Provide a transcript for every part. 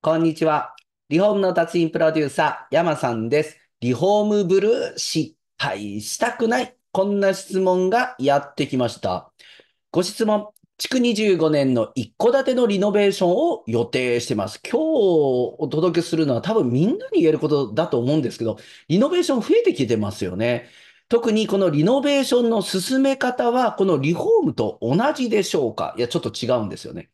こんにちは。リフォームの達人プロデューサー、山さんです。リフォームブルー失敗したくない。こんな質問がやってきました。ご質問。築25年の一戸建てのリノベーションを予定してます。今日お届けするのは多分みんなに言えることだと思うんですけど、リノベーション増えてきてますよね。特にこのリノベーションの進め方は、このリフォームと同じでしょうかいや、ちょっと違うんですよね。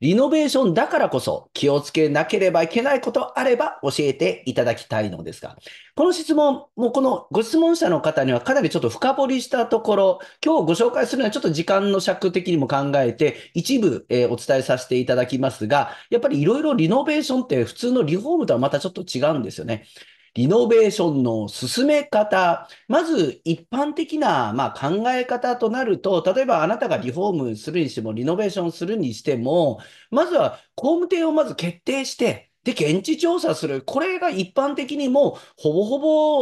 リノベーションだからこそ気をつけなければいけないことあれば教えていただきたいのですが、この質問、もうこのご質問者の方にはかなりちょっと深掘りしたところ、今日ご紹介するのはちょっと時間の尺的にも考えて一部、えお伝えさせていただきますが、やっぱりいろいろリノベーションって普通のリフォームとはまたちょっと違うんですよね。リノベーションの進め方、まず一般的な、まあ、考え方となると、例えばあなたがリフォームするにしても、リノベーションするにしても、まずは工務店をまず決定して、で、現地調査する。これが一般的にもう、ほぼほ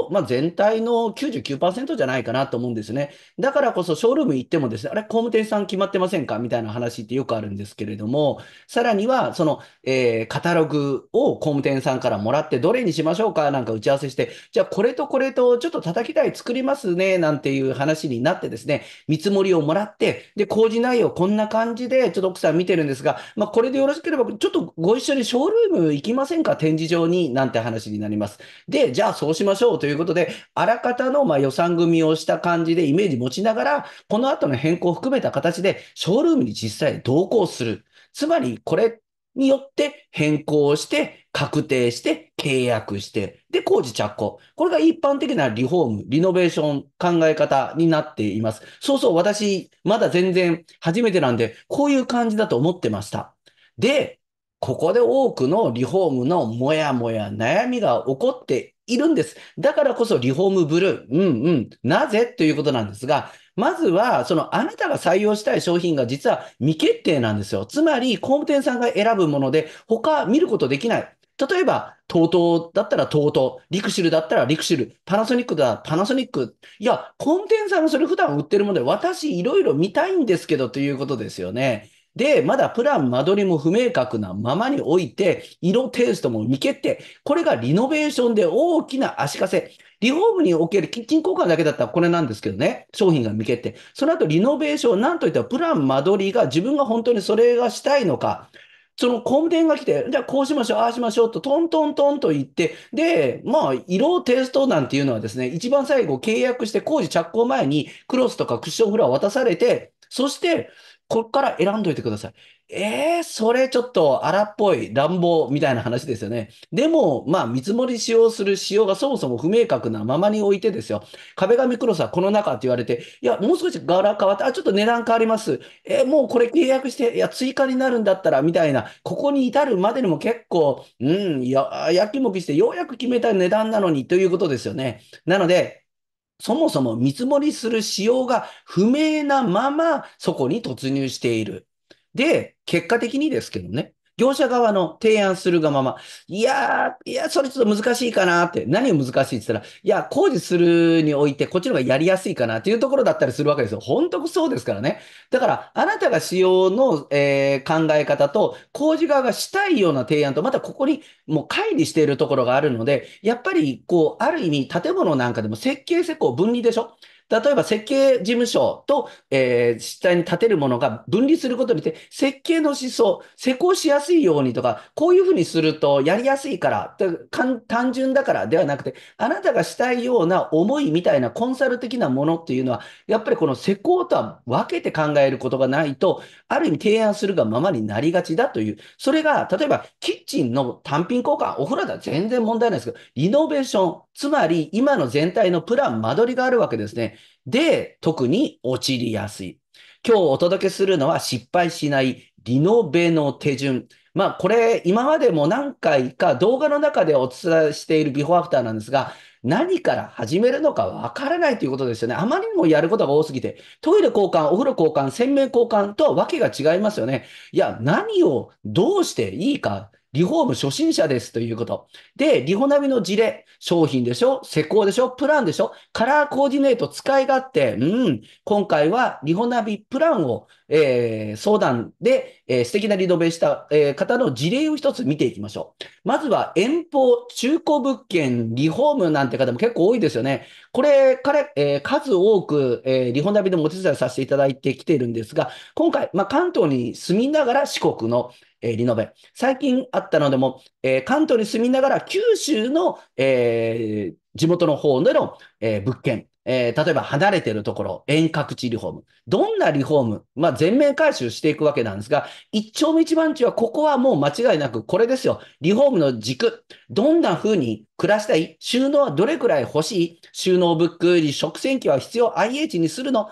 ぼ、まあ、全体の99%じゃないかなと思うんですね。だからこそ、ショールーム行ってもですね、あれ、工務店さん決まってませんかみたいな話ってよくあるんですけれども、さらには、その、えー、カタログを工務店さんからもらって、どれにしましょうかなんか打ち合わせして、じゃあ、これとこれと、ちょっと叩き台作りますね、なんていう話になってですね、見積もりをもらって、で、工事内容こんな感じで、ちょっと奥さん見てるんですが、まあ、これでよろしければ、ちょっとご一緒にショールーム行きませんか、展示場になんて話になります。で、じゃあそうしましょうということで、あらかたのま予算組みをした感じでイメージ持ちながら、この後の変更を含めた形で、ショールームに実際同行する。つまり、これによって変更して、確定して、契約して、で、工事着工。これが一般的なリフォーム、リノベーション考え方になっています。そうそう、私、まだ全然初めてなんで、こういう感じだと思ってました。で、ここで多くのリフォームのもやもや悩みが起こっているんです。だからこそリフォームブルー。うんうん。なぜということなんですが、まずは、そのあなたが採用したい商品が実は未決定なんですよ。つまり、工務店さんが選ぶもので、他見ることできない。例えば、TOTO だったら TOTO、リクシルだったらリクシル、パナソニックだ、パナソニック。いや、コンテンサーそれ普段売ってるもので、私いろいろ見たいんですけどということですよね。で、まだプラン間取りも不明確なままに置いて、色テイストも未決定。これがリノベーションで大きな足かせ。リフォームにおけるキッチン交換だけだったらこれなんですけどね、商品が未決定。その後リノベーション、なんといったらプラン間取りが自分が本当にそれがしたいのか、その工務店が来て、じゃあこうしましょう、ああしましょうと、トントントンと言って、で、まあ、色テイストなんていうのはですね、一番最後契約して工事着工前にクロスとかクッションフロア渡されて、そして、こっから選んどいてください。えー、それちょっと荒っぽい乱暴みたいな話ですよね。でも、まあ、見積もり使用する仕様がそもそも不明確なままにおいてですよ。壁紙クロスはこの中って言われて、いや、もう少し柄変わって、あ、ちょっと値段変わります。えー、もうこれ契約して、いや、追加になるんだったら、みたいな、ここに至るまでにも結構、うん、や、やきもきして、ようやく決めた値段なのにということですよね。なので、そもそも見積もりする仕様が不明なまま、そこに突入している。で、結果的にですけどね、業者側の提案するがまま、いやー、いや、それちょっと難しいかなって、何が難しいって言ったら、いや、工事するにおいて、こっちの方がやりやすいかなっていうところだったりするわけですよ。本当そうですからね。だから、あなたが使用の、えー、考え方と、工事側がしたいような提案と、またここにもう乖離しているところがあるので、やっぱり、こう、ある意味、建物なんかでも設計施工分離でしょ例えば設計事務所と、えー、自治体に建てるものが分離することによって、設計の思想、施工しやすいようにとか、こういうふうにするとやりやすいからか、単純だからではなくて、あなたがしたいような思いみたいなコンサル的なものっていうのは、やっぱりこの施工とは分けて考えることがないと、ある意味提案するがままになりがちだという、それが、例えばキッチンの単品交換、お風呂だ全然問題ないですけど、リノベーション、つまり今の全体のプラン、間取りがあるわけですね。で、特に陥りやすい。今日お届けするのは失敗しないリノベの手順。まあ、これ、今までも何回か動画の中でお伝えしているビフォーアフターなんですが、何から始めるのかわからないということですよね。あまりにもやることが多すぎて、トイレ交換、お風呂交換、洗面交換とはわけが違いますよね。いや、何をどうしていいか、リフォーム初心者ですということ。で、リホナビの事例、商品でしょ施工でしょプランでしょカラーコーディネート使い勝手。うん。今回はリホナビプランをえー、相談で、えー、素敵なリノベした、えー、方の事例を一つ見ていきましょう。まずは遠方、中古物件、リフォームなんて方も結構多いですよね。これ、彼、えー、数多く、えー、リフォダビでもお手伝いさせていただいてきているんですが、今回、まあ、関東に住みながら四国のえー、リノベ。最近あったのでも、えー、関東に住みながら九州の、えー、地元の方での、え物件。えー、例えば離れてるところ、遠隔地リフォーム。どんなリフォーム、まあ、全面回収していくわけなんですが、一丁目一番地はここはもう間違いなくこれですよ。リフォームの軸。どんな風に暮らしたい収納はどれくらい欲しい収納ブックに食洗機は必要 ?IH にするの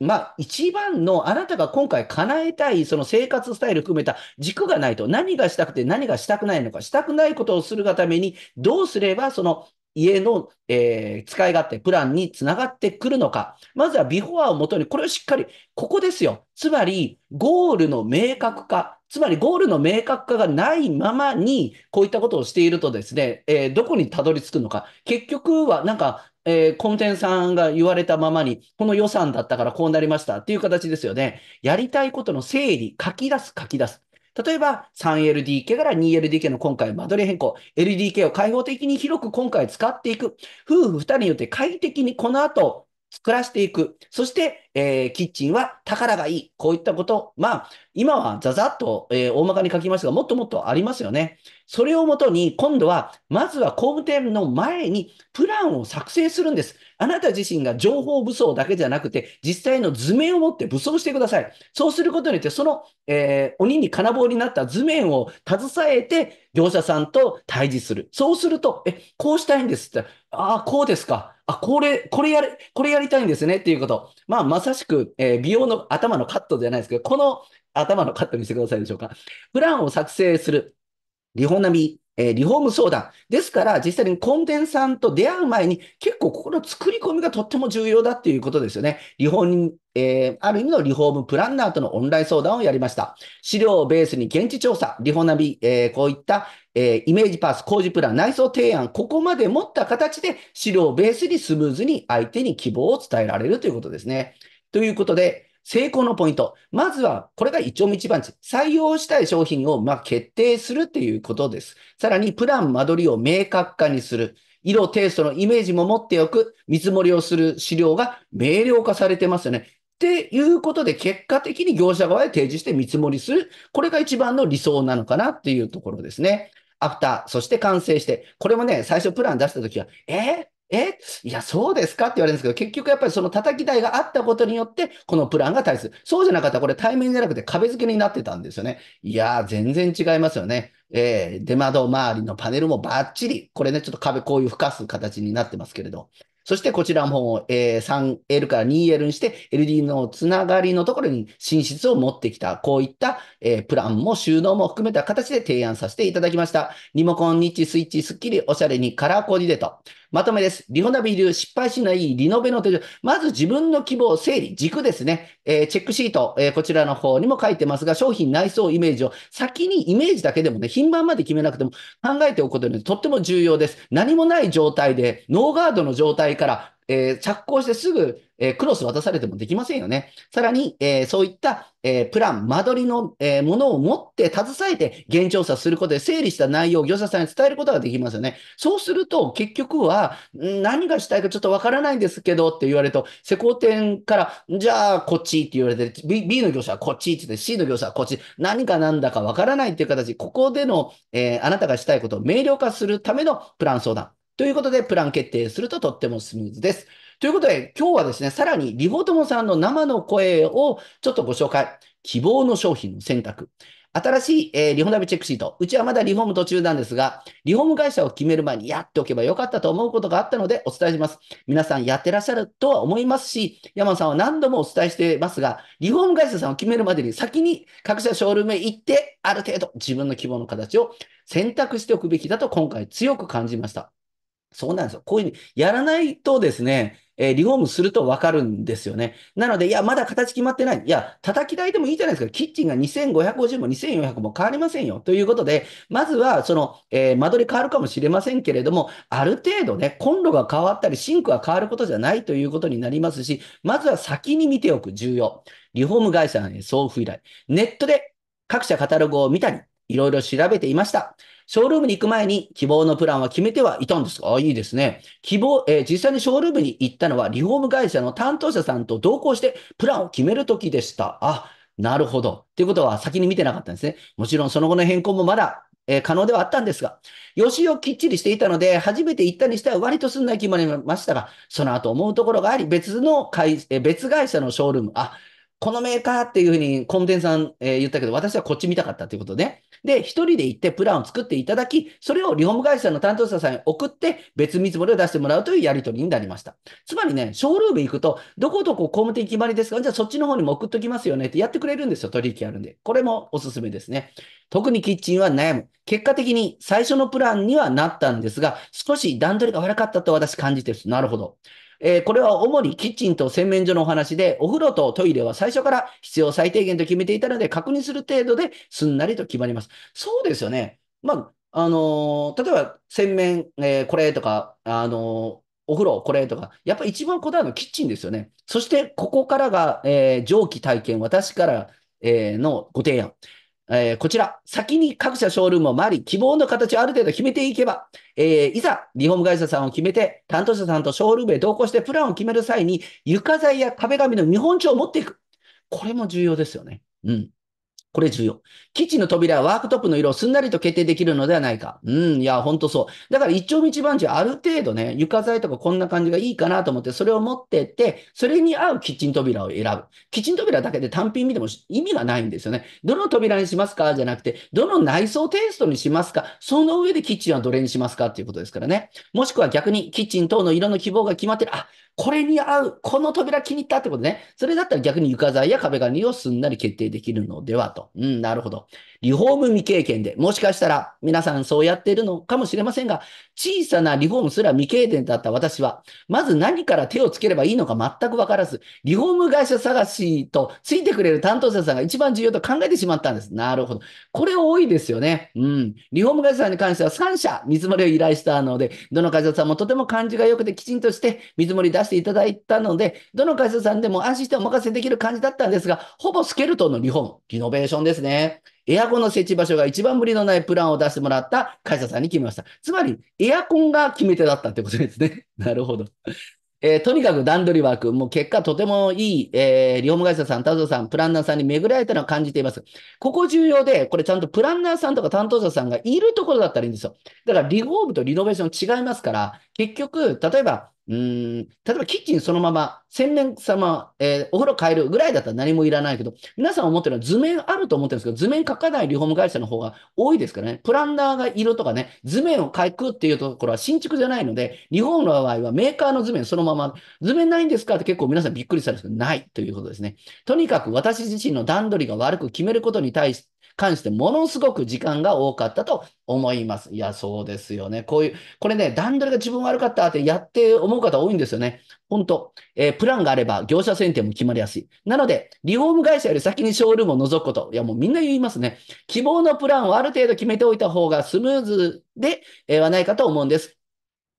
まあ、一番のあなたが今回叶えたいその生活スタイル含めた軸がないと何がしたくて何がしたくないのかしたくないことをするがためにどうすればその家の、えー、使い勝手、プランにつながってくるのか。まずはビフォアをもとに、これをしっかり、ここですよ。つまり、ゴールの明確化。つまり、ゴールの明確化がないままに、こういったことをしているとですね、えー、どこにたどり着くのか。結局は、なんか、えー、コンテンさんが言われたままに、この予算だったからこうなりましたっていう形ですよね。やりたいことの整理、書き出す、書き出す。例えば 3LDK から 2LDK の今回間取り変更、LDK を開放的に広く今回使っていく、夫婦2人によって快適にこの後作らせていく、そしてえー、キッチンは宝がいい。こういったこと。まあ、今はザザッと、えー、大まかに書きましたが、もっともっとありますよね。それをもとに、今度は、まずは工務店の前にプランを作成するんです。あなた自身が情報武装だけじゃなくて、実際の図面を持って武装してください。そうすることによって、その、えー、鬼に金棒になった図面を携えて、業者さんと対峙する。そうすると、え、こうしたいんですって、ああ、こうですか。あ、これ、これやれ、これやりたいんですねっていうこと。まあ、まさしく、えー、美容の頭のカットじゃないですけど、この頭のカット見せてくださいでしょうか。プランを作成する。リーナミ、えー、リフォーム相談。ですから、実際にコンテンさんと出会う前に、結構ここの作り込みがとっても重要だっていうことですよね。リフォーム、えー、ある意味のリフォームプランナーとのオンライン相談をやりました。資料をベースに現地調査、リフォーナビ、えー、こういった、えー、イメージパス、工事プラン、内装提案、ここまで持った形で資料をベースにスムーズに相手に希望を伝えられるということですね。ということで、成功のポイント。まずは、これが一丁目一番地。採用したい商品を、ま決定するっていうことです。さらに、プラン、間取りを明確化にする。色、テイストのイメージも持っておく。見積もりをする資料が明瞭化されてますよね。っていうことで、結果的に業者側へ提示して見積もりする。これが一番の理想なのかなっていうところですね。アフター、そして完成して。これもね、最初プラン出したときは、えー、えいや、そうですかって言われるんですけど、結局やっぱりその叩き台があったことによって、このプランが大切。そうじゃなかったら、これ対面じゃなくて壁付けになってたんですよね。いや全然違いますよね。えー、出窓周りのパネルもバッチリ。これね、ちょっと壁こういう吹かす形になってますけれど。そしてこちらも、え 3L から 2L にして LD のつながりのところに寝室を持ってきた、こういった、えプランも収納も含めた形で提案させていただきました。リモコン、ニッチ、スイッチ、スッキリ、おしゃれにカラーコーディネート。まとめです。リホナビ流失敗しないリノベの手順。まず自分の希望、整理、軸ですね。えー、チェックシート、えー、こちらの方にも書いてますが、商品内装イメージを先にイメージだけでもね、品番まで決めなくても考えておくことによってとっても重要です。何もない状態で、ノーガードの状態からえー、着工してすぐ、えー、クロス渡されてもできませんよね。さらに、えー、そういった、えプラン、間取りの、えものを持って携えて現調査することで整理した内容を業者さんに伝えることができますよね。そうすると結局は何がしたいかちょっとわからないんですけどって言われると施工店からじゃあこっちって言われて B, B の業者はこっちって言って C の業者はこっち何かなんだかわからないっていう形ここでの、えあなたがしたいことを明瞭化するためのプラン相談。ということで、プラン決定するととってもスムーズです。ということで、今日はですね、さらにリボトモさんの生の声をちょっとご紹介。希望の商品の選択。新しい、えー、リフォームナチェックシート。うちはまだリフォーム途中なんですが、リフォーム会社を決める前にやっておけばよかったと思うことがあったのでお伝えします。皆さんやってらっしゃるとは思いますし、山野さんは何度もお伝えしていますが、リフォーム会社さんを決めるまでに先に各社ショールームへ行って、ある程度自分の希望の形を選択しておくべきだと今回強く感じました。そうなんですよ。こういうふうにやらないとですね、えー、リフォームするとわかるんですよね。なので、いや、まだ形決まってない。いや、叩き台でもいいじゃないですか。キッチンが2550も2400も変わりませんよ。ということで、まずは、その、えー、間取り変わるかもしれませんけれども、ある程度ね、コンロが変わったり、シンクが変わることじゃないということになりますし、まずは先に見ておく重要。リフォーム会社の送付依頼。ネットで各社カタログを見たり、いろいろ調べていました。ショールームに行く前に希望のプランは決めてはいたんですかあ、いいですね。希望、えー、実際にショールームに行ったのは、リフォーム会社の担当者さんと同行してプランを決めるときでした。あ、なるほど。ということは先に見てなかったんですね。もちろんその後の変更もまだえ可能ではあったんですが、予習をきっちりしていたので、初めて行ったにしては割とすんなり決まりましたが、その後思うところがあり、別の会、え別会社のショールーム、あ、このメーカーっていうふうにコンテンさん、え言ったけど、私はこっち見たかったということで、で、一人で行ってプランを作っていただき、それをリフォーム会社の担当者さんに送って、別見積もりを出してもらうというやり取りになりました。つまりね、ショールーム行くと、どこどこ工務店決まりですかじゃあそっちの方にも送っときますよねってやってくれるんですよ。取引あるんで。これもおすすめですね。特にキッチンは悩む。結果的に最初のプランにはなったんですが、少し段取りが悪かったと私感じてる。なるほど。えー、これは主にキッチンと洗面所のお話で、お風呂とトイレは最初から必要最低限と決めていたので、確認する程度ですんなりと決まります。そうですよね。まあ、あのー、例えば洗面、えー、これとか、あのお風呂、これとか、やっぱ一番こだわるのキッチンですよね。そして、ここからが、えー、上記体験、私から、えのご提案。えー、こちら、先に各社ショールームを回り、希望の形をある程度決めていけば、えー、いざ、リフォーム会社さんを決めて、担当者さんとショールームへ同行してプランを決める際に、床材や壁紙の見本帳を持っていく。これも重要ですよね。うん。これ重要。基地の扉はワークトップの色をすんなりと決定できるのではないか。うん、いや、ほんとそう。だから一丁道番地ある程度ね、床材とかこんな感じがいいかなと思って、それを持ってって、それに合うキッチン扉を選ぶ。キッチン扉だけで単品見ても意味がないんですよね。どの扉にしますかじゃなくて、どの内装テイストにしますかその上でキッチンはどれにしますかっていうことですからね。もしくは逆に、キッチン等の色の希望が決まってる。あ、これに合う、この扉気に入ったってことね。それだったら逆に床材や壁紙をすんなり決定できるのではと。うん、なるほど。リフォーム未経験で、もしかしたら皆さんそうやっているのかもしれませんが、小さなリフォームすら未経験だった私は、まず何から手をつければいいのか全くわからず、リフォーム会社探しとついてくれる担当者さんが一番重要と考えてしまったんです。なるほど。これ多いですよね。うん。リフォーム会社さんに関しては3社見積もりを依頼したので、どの会社さんもとても感じが良くてきちんとして見積もり出していただいたので、どの会社さんでも安心してお任せできる感じだったんですが、ほぼスケルトンのリフォーム、リノベーションですね。エアコンの設置場所が一番無理のないプランを出してもらった会社さんに決めました。つまり、エアコンが決め手だったってことですね。なるほど。えー、とにかく段取りワーク、もう結果とてもいい、えー、リフォーム会社さん、担当さん、プランナーさんに巡られたのを感じています。ここ重要で、これちゃんとプランナーさんとか担当者さんがいるところだったらいいんですよ。だからリフォームとリノベーション違いますから、結局、例えば、うん、例えばキッチンそのまま、洗面様、えー、お風呂変えるぐらいだったら何もいらないけど、皆さん思ってるのは図面あると思ってるんですけど、図面書かないリフォーム会社の方が多いですからね、プランナーが色とかね、図面を書くっていうところは新築じゃないので、日本の場合はメーカーの図面そのまま、図面ないんですかって結構皆さんびっくりしたんですけど、ないということですね。とにかく私自身の段取りが悪く決めることに対して、関してものすごく時間が多かったと思います。いや、そうですよね。こういう、これね、段取りが自分悪かったってやって思う方多いんですよね。本当、えー、プランがあれば業者選定も決まりやすい。なので、リフォーム会社より先にショールームを覗くこと。いや、もうみんな言いますね。希望のプランをある程度決めておいた方がスムーズではないかと思うんです。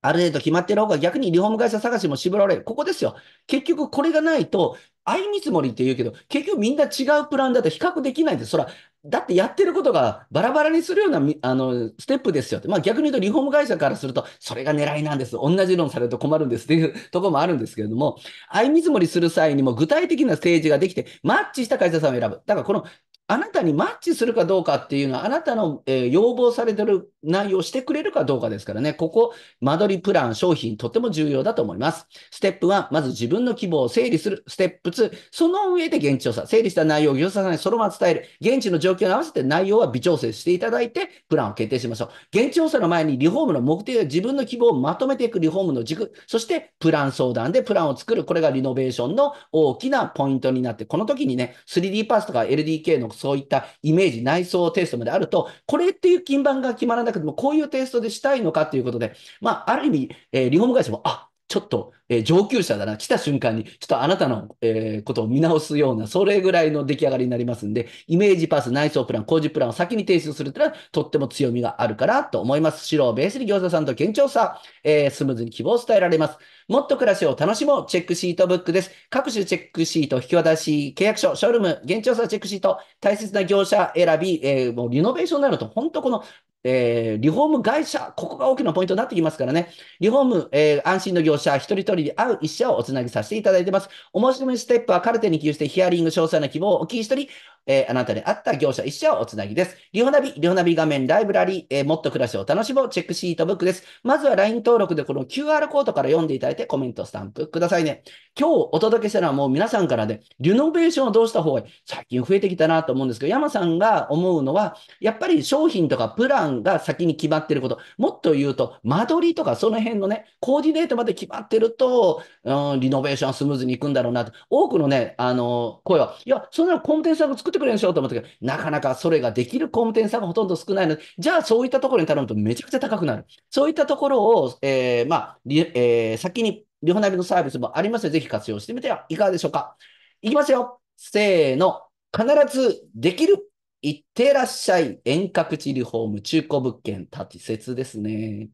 ある程度決まってる方が逆にリフォーム会社探しも絞られる。ここですよ。結局これがないと、相見積もりって言うけど、結局みんな違うプランだと比較できないんです。そら、だってやってることがバラバラにするような、あの、ステップですよって。まあ逆に言うとリフォーム会社からすると、それが狙いなんです。同じ論されると困るんですっていうとこもあるんですけれども、相見積もりする際にも具体的な政治ができて、マッチした会社さんを選ぶ。だからこのあなたにマッチするかどうかっていうのは、あなたの、えー、要望されてる内容をしてくれるかどうかですからね、ここ、間取りプラン、商品、とても重要だと思います。ステップ1、まず自分の希望を整理する。ステップ2、その上で現地調査。整理した内容を業者さんにそのまま伝える。現地の状況に合わせて内容は微調整していただいて、プランを決定しましょう。現地調査の前にリフォームの目的や自分の希望をまとめていくリフォームの軸、そしてプラン相談でプランを作る。これがリノベーションの大きなポイントになって、この時にね、3D パスとか LDK のそういったイメージ、内装テイストまであると、これっていう金盤が決まらなくても、こういうテイストでしたいのかということで、まあ、ある意味、えー、リフォーム会社も、あちょっと、えー、上級者だな、来た瞬間に、ちょっとあなたの、えー、ことを見直すような、それぐらいの出来上がりになりますんで、イメージパス、内装プラン、工事プランを先に提出するというのは、とっても強みがあるかなと思います。白をベースに餃子さんと堅調さ、えー、スムーズに希望を伝えられます。もっと暮らしを楽しもう、チェックシートブックです。各種チェックシート、引き渡し、契約書、ショールーム、現調査チェックシート、大切な業者選び、えー、もうリノベーションなると、本当このえー、リフォーム会社、ここが大きなポイントになってきますからね。リフォーム、えー、安心の業者、一人一人に会う一社をおつなぎさせていただいてます。お申し込みステップはカルテに寄与してヒアリング詳細な希望をお聞きしたり、えー、あなたに合った業者一社をおつなぎです。リホナビ、リホナビ画面ライブラリ、えー、もっと暮らしを楽しもう、チェックシートブックです。まずは LINE 登録でこの QR コードから読んでいただいてコメント、スタンプくださいね。今日お届けしたのはもう皆さんからね、リノベーションをどうした方がいい最近増えてきたなと思うんですけど、山さんが思うのは、やっぱり商品とかプランが先に決まってること、もっと言うと、間取りとかその辺のね、コーディネートまで決まってると、うん、リノベーションスムーズにいくんだろうなと。多くのね、あの、声は、いや、そんなコンテンツ作ってってくれるしょうと思ったけど、なかなかそれができる工務店さんがほとんど少ないので、じゃあそういったところに頼むとめちゃくちゃ高くなる。そういったところを、えー、まあ、えー、先にリホナビのサービスもありますので、ぜひ活用してみてはいかがでしょうか。いきますよ。せーの。必ずできる。いってらっしゃい。遠隔地リフォーム、中古物件、立ち説ですね。